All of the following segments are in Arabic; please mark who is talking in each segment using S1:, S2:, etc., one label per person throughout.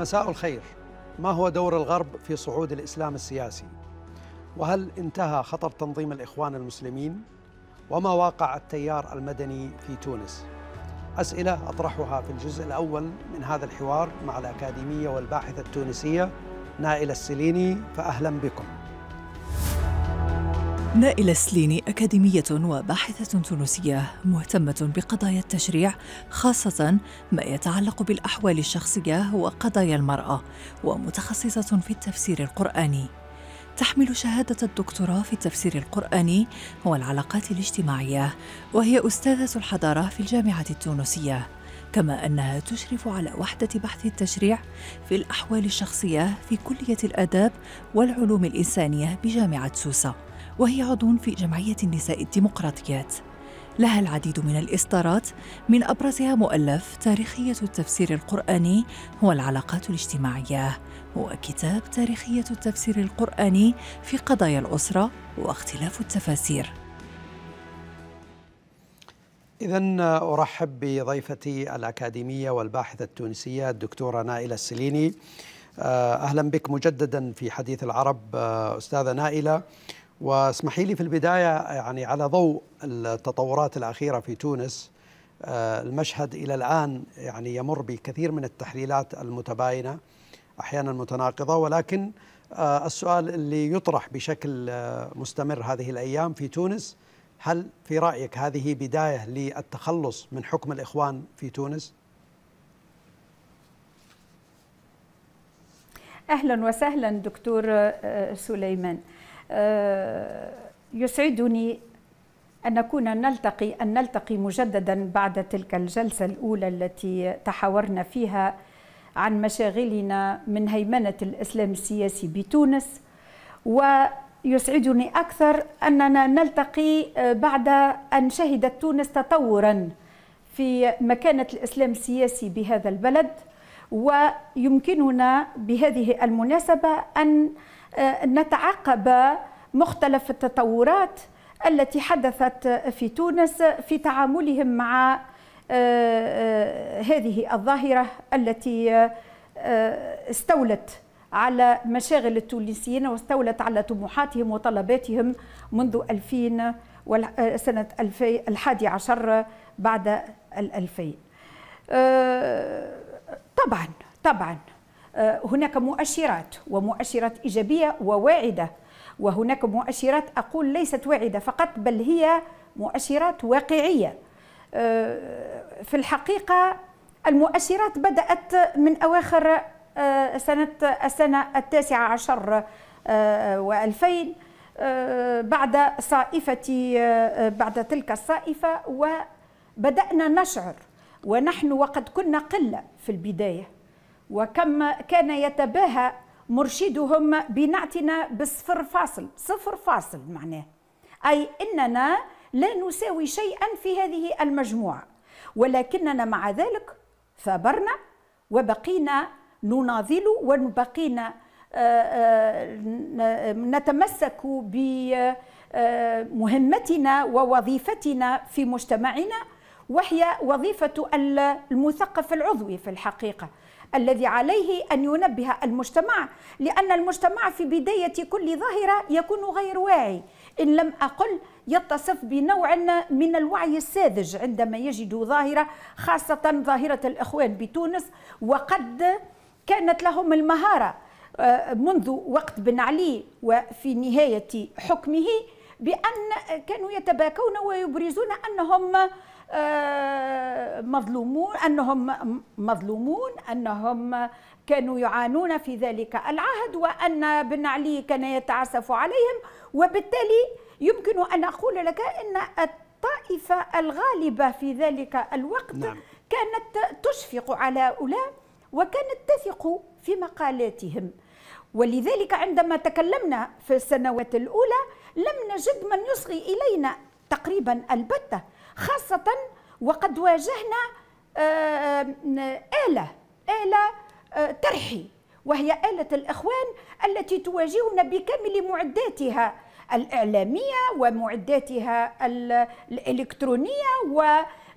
S1: مساء الخير ما هو دور الغرب في صعود الاسلام السياسي وهل انتهى خطر تنظيم الاخوان المسلمين وما واقع التيار المدني في تونس اسئله اطرحها في الجزء الاول من هذا الحوار مع الاكاديميه والباحثه التونسيه نائله السليني فاهلا بكم
S2: نائلة السليني أكاديمية وباحثة تونسية مهتمة بقضايا التشريع خاصة ما يتعلق بالأحوال الشخصية وقضايا المرأة ومتخصصة في التفسير القرآني تحمل شهادة الدكتوراه في التفسير القرآني والعلاقات الاجتماعية وهي أستاذة الحضارة في الجامعة التونسية كما أنها تشرف على وحدة بحث التشريع في الأحوال الشخصية في كلية الآداب والعلوم الإنسانية بجامعة سوسة وهي عضو في جمعية النساء الديمقراطيات لها العديد من الإصدارات من أبرزها مؤلف تاريخية التفسير القرآني والعلاقات الاجتماعية وكتاب تاريخية التفسير القرآني في قضايا الأسرة واختلاف التفاسير
S1: إذا أرحب بضيفتي الأكاديمية والباحثة التونسية الدكتورة نائلة السليني آه، أهلا بك مجددا في حديث العرب آه، أستاذة نائلة واسمحي لي في البداية يعني على ضوء التطورات الأخيرة في تونس آه، المشهد إلى الآن يعني يمر بكثير من التحليلات المتباينة أحيانا متناقضة ولكن آه، السؤال اللي يطرح بشكل آه، مستمر هذه الأيام في تونس هل في رأيك هذه بداية للتخلص من حكم الإخوان في تونس؟
S2: أهلا وسهلا دكتور سليمان آه، يسعدني أن نكون نلتقي أن نلتقي مجددا بعد تلك الجلسة الأولى التي تحاورنا فيها عن مشاغلنا من هيمنة الإسلام السياسي بتونس ويسعدني أكثر أننا نلتقي آه، بعد أن شهدت تونس تطورا في مكانة الإسلام السياسي بهذا البلد ويمكننا بهذه المناسبة أن آه، نتعاقب مختلف التطورات التي حدثت في تونس في تعاملهم مع آه، آه، هذه الظاهرة التي استولت على مشاغل التونسيين واستولت على طموحاتهم وطلباتهم منذ 2000 سنة 2011 بعد الألفين طبعا طبعا هناك مؤشرات ومؤشرات إيجابية وواعدة وهناك مؤشرات أقول ليست واعدة فقط بل هي مؤشرات واقعية آه، في الحقيقة المؤشرات بدأت من أواخر آه، سنة السنة التاسعة عشر آه، وألفين بعد صائفة بعد تلك الصائفة وبدأنا نشعر ونحن وقد كنا قلة في البداية وكما كان يتباهى مرشدهم بنعتنا بصفر فاصل صفر فاصل معناه أي أننا لا نساوي شيئا في هذه المجموعة ولكننا مع ذلك ثابرنا وبقينا نناضل وبقينا آه، آه، نتمسك بمهمتنا آه، ووظيفتنا في مجتمعنا وهي وظيفة المثقف العضوي في الحقيقة الذي عليه أن ينبه المجتمع لأن المجتمع في بداية كل ظاهرة يكون غير واعي إن لم أقل يتصف بنوع من الوعي الساذج عندما يجد ظاهرة خاصة ظاهرة الإخوان بتونس وقد كانت لهم المهارة آه، منذ وقت بن علي وفي نهاية حكمه بأن كانوا يتباكون ويبرزون أنهم آه، مظلومون انهم مظلومون انهم كانوا يعانون في ذلك العهد وان بن علي كان يتعسف عليهم وبالتالي يمكن ان اقول لك ان الطائفه الغالبه في ذلك الوقت نعم. كانت تشفق على هؤلاء وكانت تثق في مقالاتهم ولذلك عندما تكلمنا في السنوات الاولى لم نجد من يصغي الينا تقريبا البته خاصة وقد واجهنا آه، آه، آلة آلة ترحي آه، وهي آلة الإخوان التي تواجهنا بكامل معداتها الإعلامية ومعداتها الإلكترونية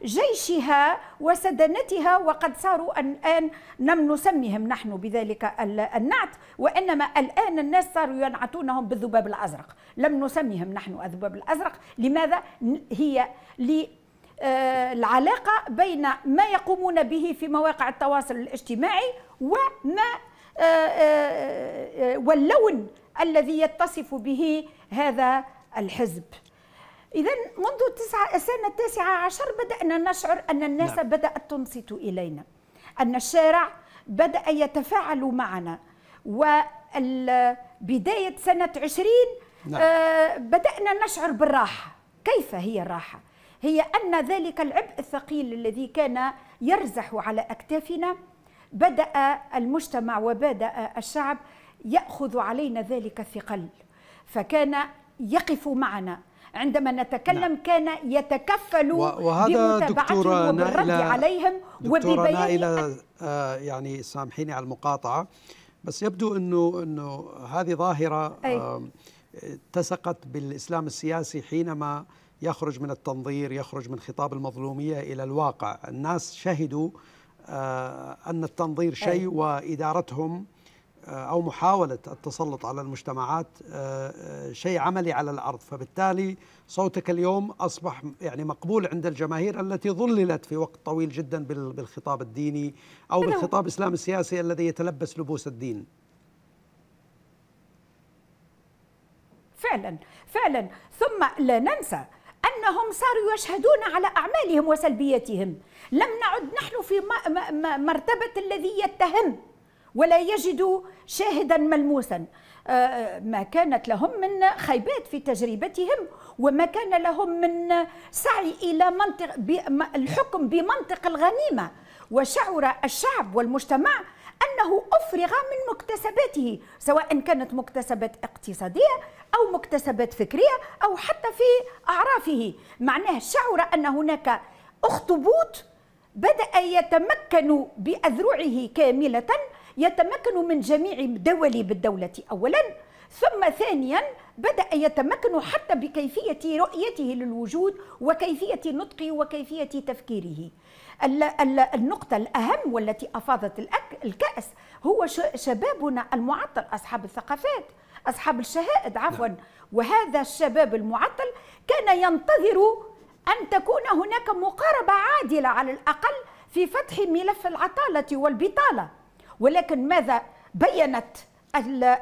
S2: جيشها وسدنتها وقد صاروا الآن لم نسميهم نحن بذلك النعت وإنما الآن الناس صاروا ينعتونهم بالذباب الأزرق لم نسميهم نحن الذباب الأزرق لماذا هي آه، العلاقة بين ما يقومون به في مواقع التواصل الاجتماعي وما آه، آه، واللون الذي يتصف به هذا الحزب إذا منذ التسعة السنة التاسعة عشر بدأنا نشعر أن الناس نعم. بدأت تنصت إلينا أن الشارع بدأ يتفاعل معنا وبداية سنة عشرين نعم. آه بدأنا نشعر بالراحة كيف هي الراحة؟ هي أن ذلك العبء الثقيل الذي كان يرزح على أكتافنا بدأ المجتمع وبدأ الشعب يأخذ علينا ذلك الثقل فكان يقف معنا عندما نتكلم نعم. كان يتكفل وهذا دكتورة نائلة عليهم دكتورة نائلة
S1: آه يعني سامحيني على المقاطعة بس يبدو أنه, إنه هذه ظاهرة آه اتسقت بالإسلام السياسي حينما يخرج من التنظير يخرج من خطاب المظلومية إلى الواقع الناس شهدوا آه أن التنظير شيء وإدارتهم آه، أو محاولة التسلط على المجتمعات آه، آه، شيء عملي على الأرض فبالتالي صوتك اليوم أصبح يعني مقبول عند الجماهير التي ظللت في وقت طويل جدا بالخطاب الديني أو بالخطاب الاسلام السياسي الذي يتلبس لبوس الدين
S2: فعلا فعلا ثم لا ننسى أنهم صاروا يشهدون على أعمالهم وسلبيتهم لم نعد نحن في مرتبة الذي يتهم ولا يجدوا شاهدا ملموسا آه، آه، ما كانت لهم من خيبات في تجربتهم وما كان لهم من سعي الى منطق الحكم بمنطق الغنيمه وشعر الشعب والمجتمع انه افرغ من مكتسباته سواء كانت مكتسبات اقتصاديه او مكتسبات فكريه او حتى في اعرافه معناه شعر ان هناك اخطبوط بدا يتمكن باذرعه كامله يتمكن من جميع دولي بالدولة أولا ثم ثانيا بدأ يتمكن حتى بكيفية رؤيته للوجود وكيفية نطقه وكيفية تفكيره النقطة الأهم والتي أفاضت الكأس هو شبابنا المعطل أصحاب الثقافات أصحاب الشهائد عفوا نعم. وهذا الشباب المعطل كان ينتظر أن تكون هناك مقاربة عادلة على الأقل في فتح ملف العطالة والبطالة ولكن ماذا بينت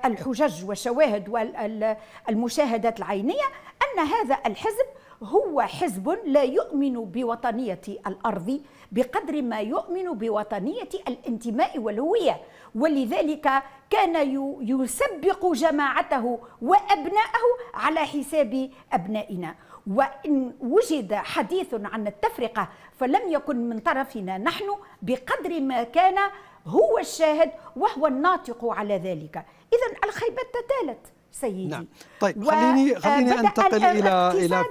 S2: الحجج والشواهد والمشاهدات العينية أن هذا الحزب هو حزب لا يؤمن بوطنية الأرض بقدر ما يؤمن بوطنية الانتماء والهوية ولذلك كان يسبق جماعته وأبنائه على حساب أبنائنا وإن وجد حديث عن التفرقة فلم يكن من طرفنا نحن بقدر ما كان هو الشاهد وهو الناطق على ذلك إذا الخيبات تتالت سيدي
S1: نعم. طيب خليني آه، خليني انتقل الى الى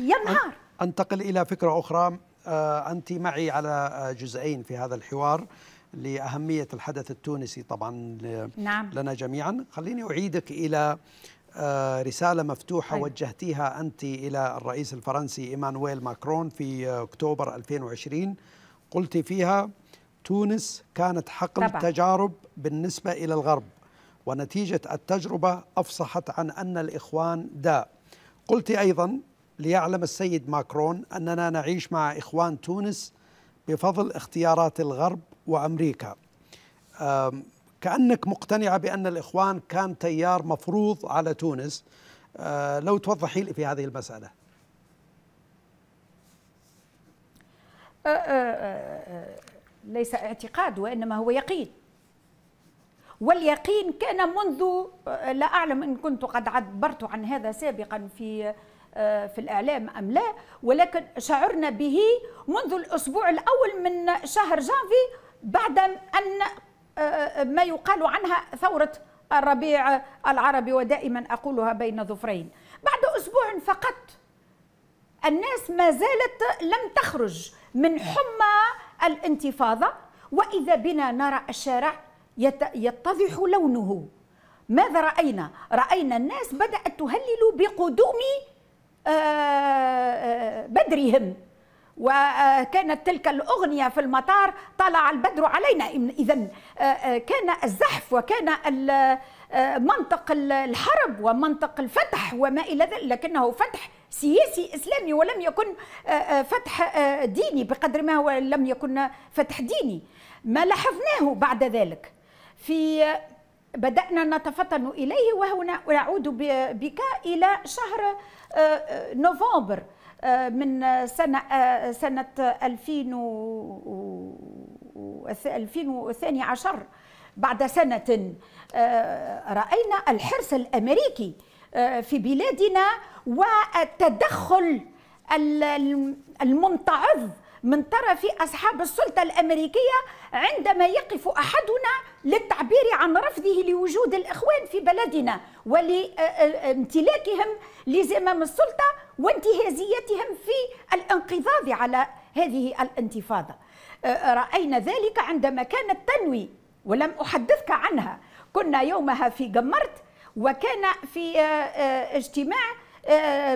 S1: ينهار انتقل الى فكره اخرى آه، انت معي على آه، جزئين في هذا الحوار لاهميه الحدث التونسي طبعا نعم. لنا جميعا خليني اعيدك الى رسالة مفتوحة أيوة. وجهتيها أنت إلى الرئيس الفرنسي إيمانويل ماكرون في أكتوبر 2020 قلت فيها تونس كانت حقل طبعا. تجارب بالنسبة إلى الغرب ونتيجة التجربة أفصحت عن أن الإخوان داء قلت أيضا ليعلم السيد ماكرون أننا نعيش مع إخوان تونس بفضل اختيارات الغرب وأمريكا كأنك مقتنعة بأن الإخوان كان تيار مفروض على تونس آه، لو توضحي لي في هذه المسألة
S2: أه، أه، ليس اعتقاد وإنما هو يقين واليقين كان منذ آه، لا أعلم إن كنت قد عبرت عن هذا سابقا في آه، في الإعلام أم لا ولكن شعرنا به منذ الأسبوع الأول من شهر جانفي بعد أن آه، ما يقال عنها ثورة الربيع العربي ودائما أقولها بين ظفرين بعد أسبوع فقط الناس ما زالت لم تخرج من حمى الانتفاضة وإذا بنا نرى الشارع يتضح لونه ماذا رأينا؟ رأينا الناس بدأت تهلل بقدوم آه، آه، بدرهم وكانت تلك الأغنية في المطار طلع البدر علينا إذا آه، كان الزحف وكان منطق الحرب ومنطق الفتح وما إلى ذلك لكنه فتح سياسي إسلامي ولم يكن آه، آه، فتح آه، ديني بقدر ما هو لم يكن فتح ديني ما لاحظناه بعد ذلك في بدأنا نتفطن إليه وهنا اعود بك إلى شهر نوفمبر من سنة سنة 2012 بعد سنة رأينا الحرس الأمريكي آه، في بلادنا والتدخل المنتعظ من طرف أصحاب السلطة الأمريكية عندما يقف أحدنا للتعبير عن رفضه لوجود الإخوان في بلدنا ولامتلاكهم لزمام السلطة وانتهازيتهم في الانقضاض على هذه الانتفاضة آه، آه، رأينا ذلك عندما كانت تنوي ولم أحدثك عنها كنا يومها في قمرت وكان في آه، آه، اجتماع آه،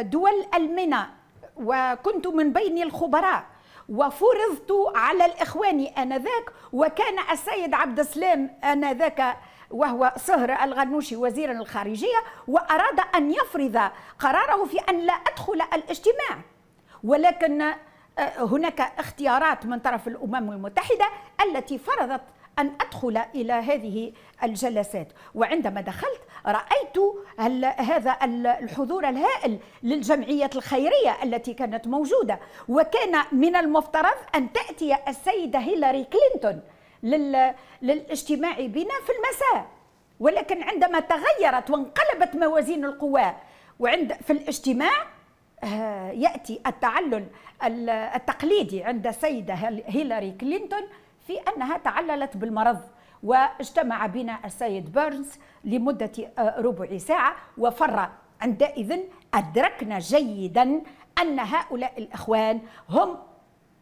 S2: دول المنا وكنت من بين الخبراء وفرضت على الاخوان انذاك وكان السيد عبد السلام انذاك وهو صهر الغنوشي وزيرا الخارجيه واراد ان يفرض قراره في ان لا ادخل الاجتماع ولكن هناك اختيارات من طرف الامم المتحده التي فرضت أن أدخل إلى هذه الجلسات وعندما دخلت رأيت هذا الحضور الهائل للجمعية الخيرية التي كانت موجودة وكان من المفترض أن تأتي السيدة هيلاري كلينتون للاجتماع بنا في المساء ولكن عندما تغيرت وانقلبت موازين القوى وعند في الاجتماع آه، يأتي التعلن التقليدي عند السيدة هيلاري كلينتون في أنها تعللت بالمرض واجتمع بنا السيد بيرنز لمدة آه، ربع ساعة وفر عندئذ أدركنا جيدا أن هؤلاء الإخوان هم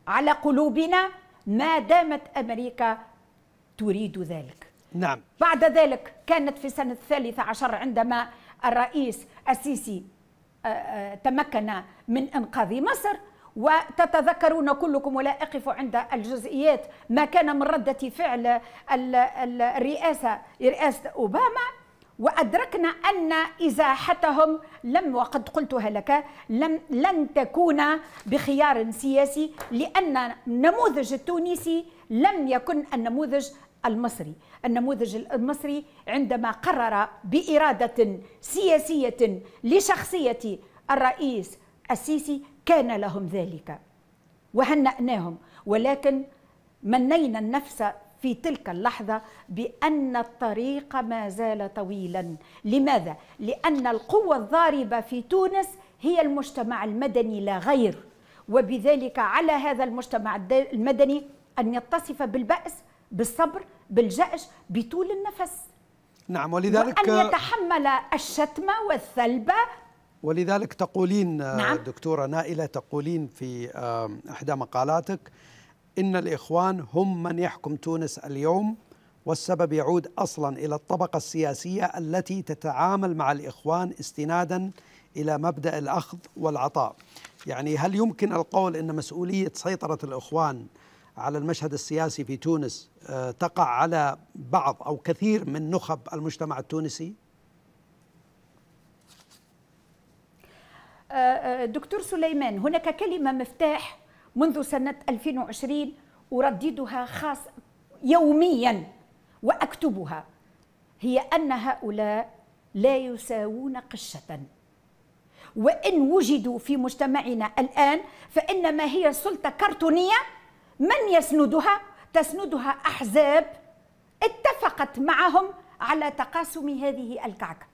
S2: على قلوبنا ما دامت أمريكا تريد ذلك نعم بعد ذلك كانت في سنة الثالثة عشر عندما الرئيس السيسي آه، آه، تمكن من إنقاذ مصر وتتذكرون كلكم ولا أقف عند الجزئيات ما كان من ردة فعل الرئاسة رئاسة أوباما وأدركنا أن إزاحتهم لم وقد قلتها لك لم لن تكون بخيار سياسي لأن النموذج التونسي لم يكن النموذج المصري النموذج المصري عندما قرر بإرادة سياسية لشخصية الرئيس السيسي كان لهم ذلك وهنأناهم ولكن منينا النفس في تلك اللحظة بأن الطريق ما زال طويلا لماذا؟ لأن القوة الضاربة في تونس هي المجتمع المدني لا غير وبذلك على هذا المجتمع المدني أن يتصف بالبأس بالصبر بالجأش بطول النفس
S1: نعم ولذلك وأن
S2: يتحمل الشتمة والثلبة
S1: ولذلك تقولين آه، نعم. دكتورة نائلة تقولين في آه، إحدى مقالاتك إن الإخوان هم من يحكم تونس اليوم والسبب يعود أصلا إلى الطبقة السياسية التي تتعامل مع الإخوان استنادا إلى مبدأ الأخذ والعطاء يعني هل يمكن القول أن مسؤولية سيطرة الإخوان على المشهد السياسي في تونس آه، تقع على بعض أو كثير من نخب المجتمع التونسي؟
S2: دكتور سليمان هناك كلمة مفتاح منذ سنة 2020 أرددها خاص يوميا وأكتبها هي أن هؤلاء لا يساوون قشة وإن وجدوا في مجتمعنا الآن فإنما هي سلطة كرتونية من يسندها؟ تسندها أحزاب اتفقت معهم على تقاسم هذه الكعكة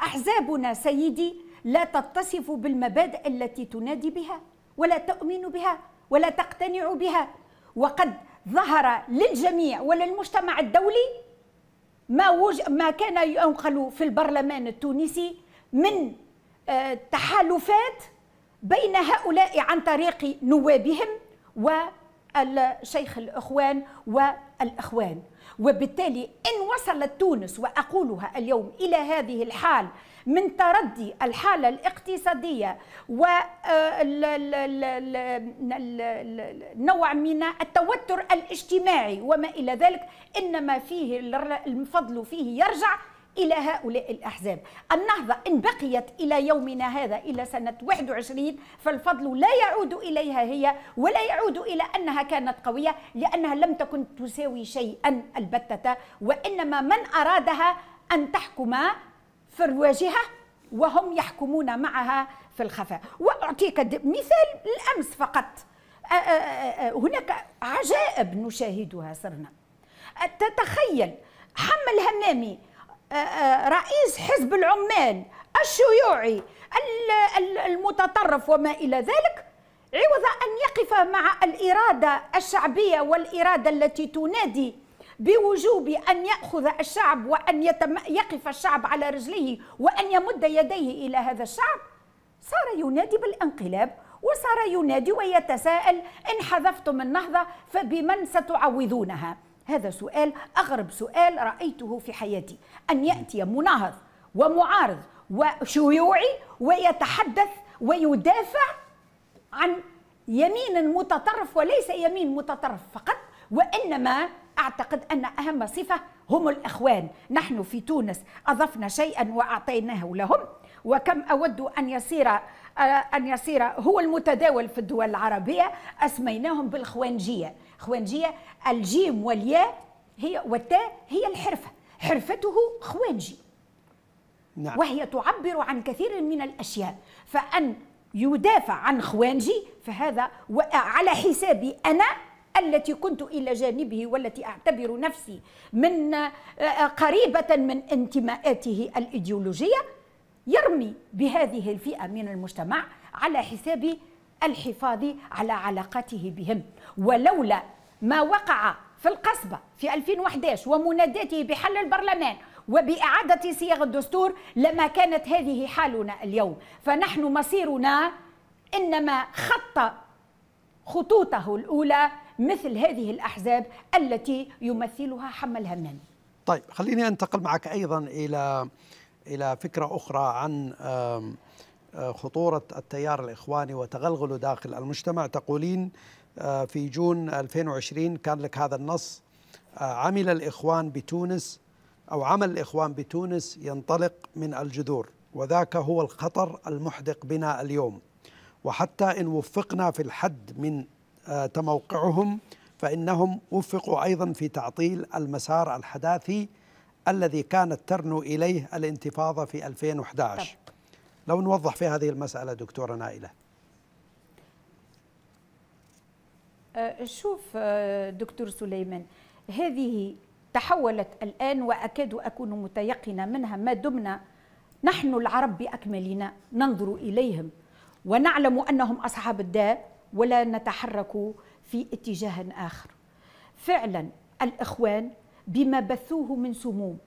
S2: أحزابنا سيدي لا تتصف بالمبادئ التي تنادي بها ولا تؤمن بها ولا تقتنع بها وقد ظهر للجميع وللمجتمع الدولي ما وج... ما كان ينقل في البرلمان التونسي من آه، تحالفات بين هؤلاء عن طريق نوابهم والشيخ الاخوان والاخوان وبالتالي ان وصلت تونس واقولها اليوم الى هذه الحال من تردي الحالة الاقتصادية والنوع آه، من التوتر الاجتماعي وما إلى ذلك إنما فيه الفضل فيه يرجع إلى هؤلاء الأحزاب النهضة إن بقيت إلى يومنا هذا إلى سنة 21 فالفضل لا يعود إليها هي ولا يعود إلى أنها كانت قوية لأنها لم تكن تساوي شيئا البتة وإنما من أرادها أن تحكم في الواجهة وهم يحكمون معها في الخفاء وأعطيك مثال الأمس فقط هناك عجائب نشاهدها صرنا تتخيل حمل همامي رئيس حزب العمال الشيوعي المتطرف وما إلى ذلك عوض أن يقف مع الإرادة الشعبية والإرادة التي تنادي بوجوب أن يأخذ الشعب وأن يتم يقف الشعب على رجليه وأن يمد يديه إلى هذا الشعب صار ينادي بالانقلاب وصار ينادي ويتساءل إن حذفتم النهضة فبمن ستعوضونها هذا سؤال أغرب سؤال رأيته في حياتي أن يأتي مناهض ومعارض وشيوعي ويتحدث ويدافع عن يمين متطرف وليس يمين متطرف فقط وإنما أعتقد أن أهم صفة هم الإخوان نحن في تونس أضفنا شيئا وأعطيناه لهم وكم أود أن يصير آه، أن يصير هو المتداول في الدول العربية أسميناهم بالخوانجية خوانجية الجيم والياء هي والتاء هي الحرفة حرفته خوانجي نعم. وهي تعبر عن كثير من الأشياء فأن يدافع عن خوانجي فهذا على حسابي أنا التي كنت إلى جانبه والتي أعتبر نفسي من آه، آه، قريبة من انتماءاته الإيديولوجية يرمي بهذه الفئة من المجتمع على حساب الحفاظ على علاقاته بهم ولولا ما وقع في القصبة في 2011 ومناداته بحل البرلمان وبإعادة صياغ الدستور لما كانت هذه حالنا اليوم فنحن مصيرنا إنما خط خطوطه الأولى مثل هذه الأحزاب التي يمثلها حمل همناني
S1: طيب خليني أنتقل معك أيضا إلى إلى فكرة أخرى عن آه، خطورة التيار الإخواني وتغلغله داخل المجتمع تقولين آه، في جون 2020 كان لك هذا النص آه، عمل الإخوان بتونس أو عمل الإخوان بتونس ينطلق من الجذور وذاك هو الخطر المحدق بنا اليوم وحتى إن وفقنا في الحد من تموقعهم فإنهم وفقوا أيضا في تعطيل المسار الحداثي الذي كانت ترنو إليه الانتفاضة في 2011 طب. لو نوضح في هذه المسألة دكتورة نائلة
S2: أه، شوف أه، دكتور سليمان هذه تحولت الآن وأكاد أكون متيقنة منها ما دمنا نحن العرب بأكملنا ننظر إليهم ونعلم أنهم أصحاب الداء ولا نتحرك في اتجاه اخر فعلا الاخوان بما بثوه من سموم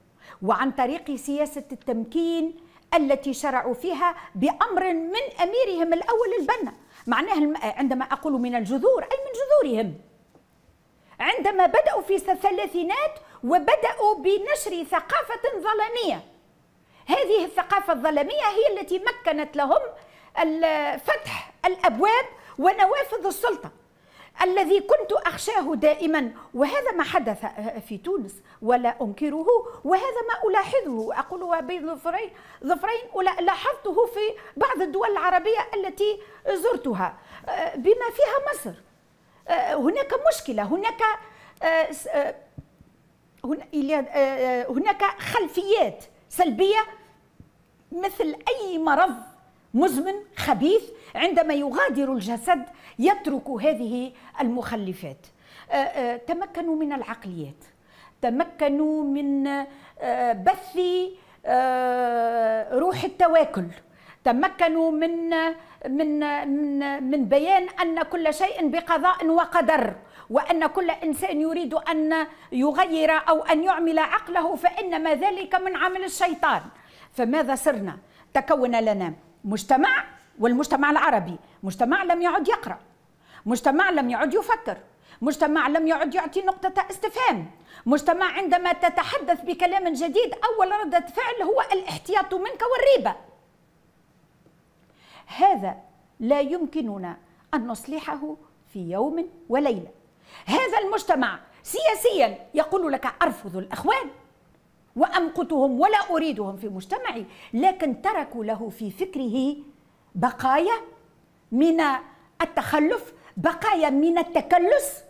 S2: وعن طريق سياسه التمكين التي شرعوا فيها بامر من اميرهم الاول البنا معناه عندما اقول من الجذور اي من جذورهم عندما بداوا في الثلاثينات وبداوا بنشر ثقافه ظلاميه هذه الثقافه الظلاميه هي التي مكنت لهم فتح الابواب ونوافذ السلطه الذي كنت اخشاه دائما وهذا ما حدث آه، آه، في تونس ولا انكره وهذا ما الاحظه اقولها بين ظفرين ظفرين لاحظته في بعض الدول العربيه التي زرتها آه، بما فيها مصر هناك مشكله هناك هناك خلفيات سلبيه مثل اي مرض مزمن خبيث عندما يغادر الجسد يترك هذه المخلفات آه، آه، تمكنوا من العقليات تمكنوا من آه، بث روح التواكل تمكنوا من من من من بيان ان كل شيء بقضاء وقدر وان كل انسان يريد ان يغير او ان يعمل عقله فانما ذلك من عمل الشيطان فماذا صرنا تكون لنا مجتمع والمجتمع العربي مجتمع لم يعد يقرأ مجتمع لم يعد يفكر مجتمع لم يعد يعطي نقطة استفهام مجتمع عندما تتحدث بكلام جديد أول ردة فعل هو الاحتياط منك والريبة هذا لا يمكننا أن نصلحه في يوم وليلة هذا المجتمع سياسيا يقول لك أرفض الأخوان وأمقتهم ولا أريدهم في مجتمعي لكن تركوا له في فكره بقايا من التخلف بقايا من التكلس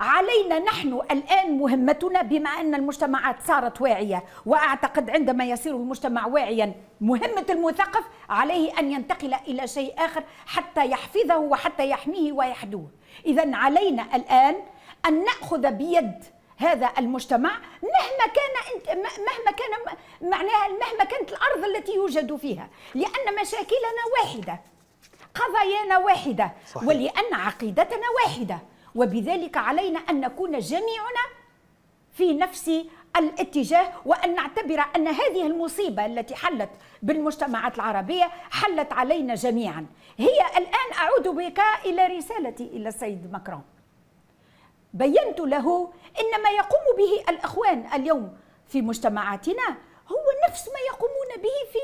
S2: علينا نحن الآن مهمتنا بما أن المجتمعات صارت واعية وأعتقد عندما يصير المجتمع واعيا مهمة المثقف عليه أن ينتقل إلى شيء آخر حتى يحفظه وحتى يحميه ويحدوه إذا علينا الآن أن نأخذ بيد هذا المجتمع مهما كان مهما كان معناها مهما كانت الارض التي يوجد فيها لان مشاكلنا واحده قضايانا واحده صحيح. ولان عقيدتنا واحده وبذلك علينا ان نكون جميعنا في نفس الاتجاه وان نعتبر ان هذه المصيبه التي حلت بالمجتمعات العربيه حلت علينا جميعا هي الان اعود بك الى رسالتي الى السيد ماكرون بينت له ان ما يقوم به الاخوان اليوم في مجتمعاتنا هو نفس ما يقومون به في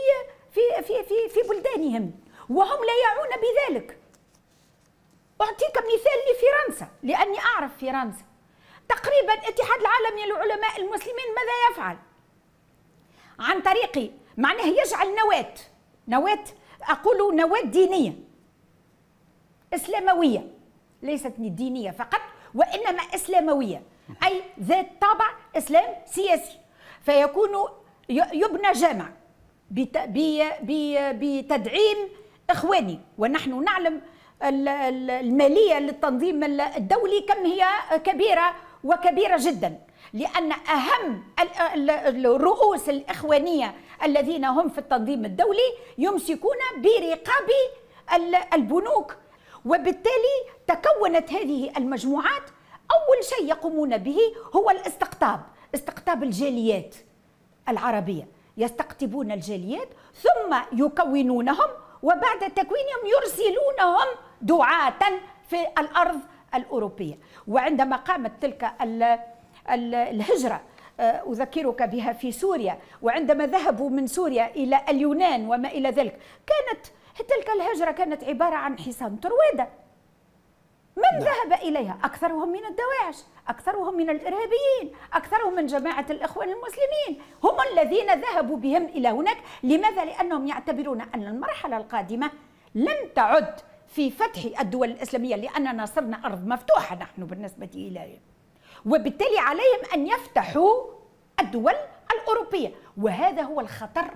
S2: في في في, في بلدانهم وهم لا يعون بذلك اعطيك مثال لفرنسا لاني اعرف فرنسا تقريبا الاتحاد العالمي للعلماء المسلمين ماذا يفعل عن طريق معناه يجعل نواه نواه اقول نواه دينيه اسلامويه ليست دينيه فقط وإنما إسلاموية أي ذات طابع إسلام سياسي فيكون يبنى جامع بتدعيم إخواني ونحن نعلم المالية للتنظيم الدولي كم هي كبيرة وكبيرة جدا لأن أهم الرؤوس الإخوانية الذين هم في التنظيم الدولي يمسكون برقاب البنوك وبالتالي تكونت هذه المجموعات أول شيء يقومون به هو الاستقطاب استقطاب الجاليات العربية يستقطبون الجاليات ثم يكونونهم وبعد تكوينهم يرسلونهم دعاة في الأرض الأوروبية وعندما قامت تلك الهجرة آه، أذكرك بها في سوريا وعندما ذهبوا من سوريا إلى اليونان وما إلى ذلك كانت تلك الهجرة كانت عبارة عن حصان ترويدة من نعم. ذهب إليها أكثرهم من الدواعش أكثرهم من الإرهابيين أكثرهم من جماعة الإخوان المسلمين هم الذين ذهبوا بهم إلى هناك لماذا؟ لأنهم يعتبرون أن المرحلة القادمة لن تعد في فتح الدول الإسلامية لأننا صرنا أرض مفتوحة نحن بالنسبة إليهم وبالتالي عليهم أن يفتحوا الدول الأوروبية وهذا هو الخطر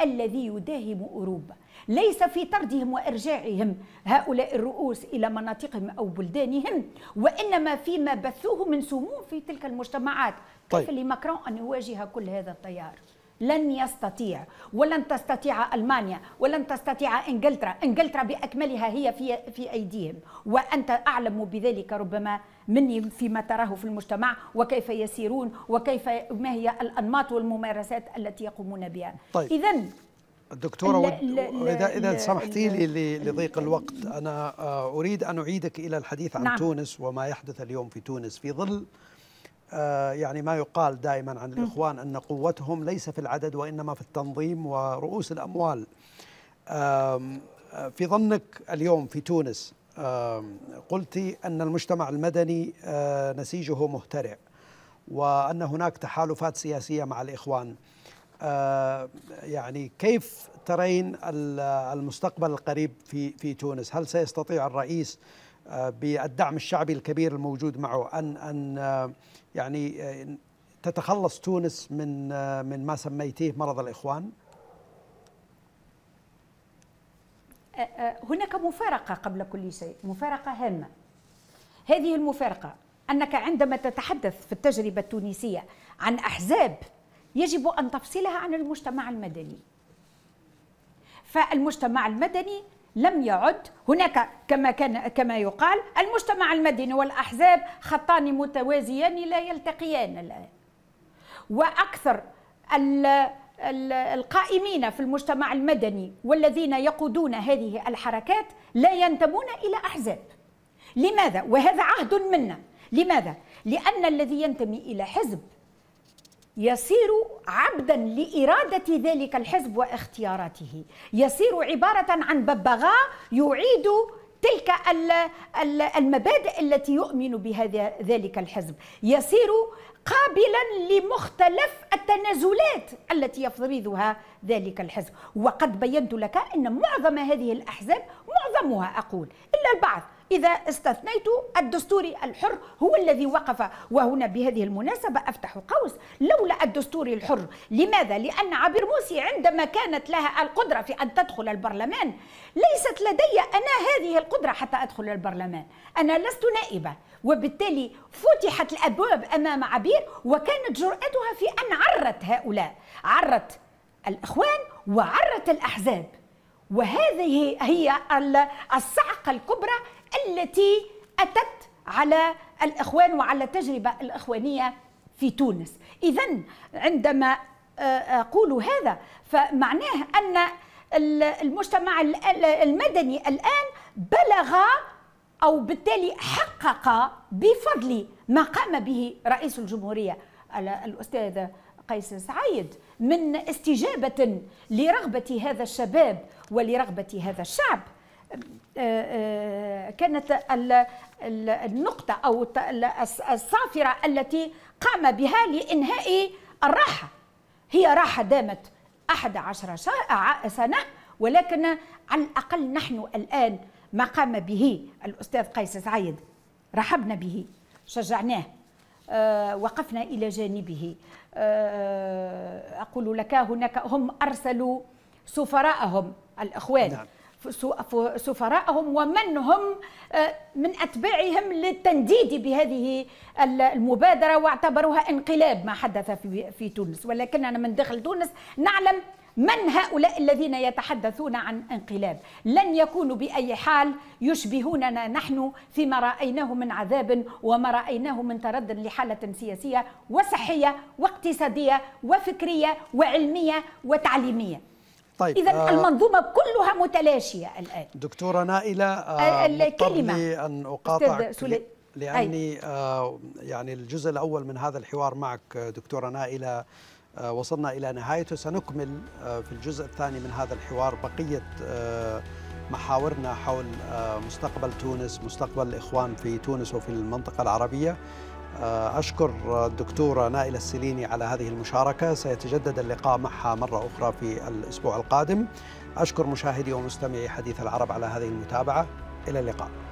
S2: الذي يداهم أوروبا ليس في طردهم وارجاعهم هؤلاء الرؤوس الى مناطقهم او بلدانهم وانما فيما بثوه من سموم في تلك المجتمعات طيب. كيف لماكرون ان يواجه كل هذا التيار لن يستطيع ولن تستطيع المانيا ولن تستطيع انجلترا انجلترا باكملها هي في في ايديهم وانت اعلم بذلك ربما مني فيما تراه في المجتمع وكيف يسيرون وكيف ما هي الانماط والممارسات التي يقومون بها طيب. اذا
S1: دكتورة لا إذا سمحتي لي لضيق الوقت أنا آه، أريد أن أعيدك إلى الحديث عن نعم. تونس وما يحدث اليوم في تونس في ظل آه، يعني ما يقال دائما عن الإخوان أن قوتهم ليس في العدد وإنما في التنظيم ورؤوس الأموال آه، في ظنك اليوم في تونس قلت أن المجتمع المدني نسيجه مهترع وأن هناك تحالفات سياسية مع الإخوان آه، يعني كيف ترين المستقبل القريب في في تونس؟ هل سيستطيع الرئيس آه، بالدعم الشعبي الكبير الموجود معه ان ان آه، يعني تتخلص تونس من من ما سميتيه مرض الاخوان؟
S2: هناك مفارقه قبل كل شيء، مفارقه هامه. هذه المفارقه انك عندما تتحدث في التجربه التونسيه عن احزاب يجب أن تفصلها عن المجتمع المدني فالمجتمع المدني لم يعد هناك كما كان كما يقال المجتمع المدني والاحزاب خطان متوازيان لا يلتقيان الان واكثر القائمين في المجتمع المدني والذين يقودون هذه الحركات لا ينتمون الى احزاب لماذا وهذا عهد منا لماذا لان الذي ينتمي الى حزب يصير عبدا لإرادة ذلك الحزب واختياراته يصير عبارة عن ببغاء يعيد تلك المبادئ التي يؤمن بها ذلك الحزب يصير قابلا لمختلف التنازلات التي يفرضها ذلك الحزب وقد بينت لك أن معظم هذه الأحزاب معظم معظمها أقول إلا البعض إذا استثنيت الدستوري الحر هو الذي وقف وهنا بهذه المناسبة أفتح قوس لولا الدستوري الحر لماذا؟ لأن عبير موسي عندما كانت لها القدرة في أن تدخل البرلمان ليست لدي أنا هذه القدرة حتى أدخل البرلمان أنا لست نائبة وبالتالي فتحت الأبواب أمام عبير وكانت جرأتها في أن عرت هؤلاء عرت الإخوان وعرت الأحزاب وهذه هي الصعقة الكبرى التي أتت على الإخوان وعلى التجربة الإخوانية في تونس إذا عندما آه، آه، أقول هذا فمعناه أن المجتمع المدني الآن بلغ أو بالتالي حقق بفضل ما قام به رئيس الجمهورية الأستاذ قيس سعيد من استجابة لرغبة هذا الشباب ولرغبة هذا الشعب كانت النقطة أو الصافرة التي قام بها لإنهاء الراحة هي راحة دامت 11 سنة ولكن على الأقل نحن الآن ما قام به الأستاذ قيس سعيد رحبنا به شجعناه آه، وقفنا إلى جانبه آه، أقول لك هناك هم أرسلوا سفراءهم الأخوان نعم. سفراءهم ومن هم آه، من أتباعهم للتنديد بهذه المبادرة واعتبروها انقلاب ما حدث في تونس ولكن انا من داخل تونس نعلم من هؤلاء الذين يتحدثون عن انقلاب لن يكونوا باي حال يشبهوننا نحن فيما رايناه من عذاب وما رايناه من تردد لحاله سياسيه وصحيه واقتصاديه وفكريه وعلميه وتعليميه
S1: طيب اذا آه المنظومه
S2: كلها متلاشيه الان
S1: دكتوره نائله آه, آه، الكلمه ان اقاطع لاني آه يعني الجزء الاول من هذا الحوار معك دكتوره نائله آه، وصلنا إلى نهايته سنكمل آه، في الجزء الثاني من هذا الحوار بقية آه، محاورنا حول مستقبل تونس مستقبل الإخوان في تونس وفي المنطقة العربية أشكر الدكتورة نائلة السليني على هذه المشاركة سيتجدد اللقاء معها مرة أخرى في الأسبوع القادم أشكر مشاهدي ومستمعي حديث العرب على هذه المتابعة إلى اللقاء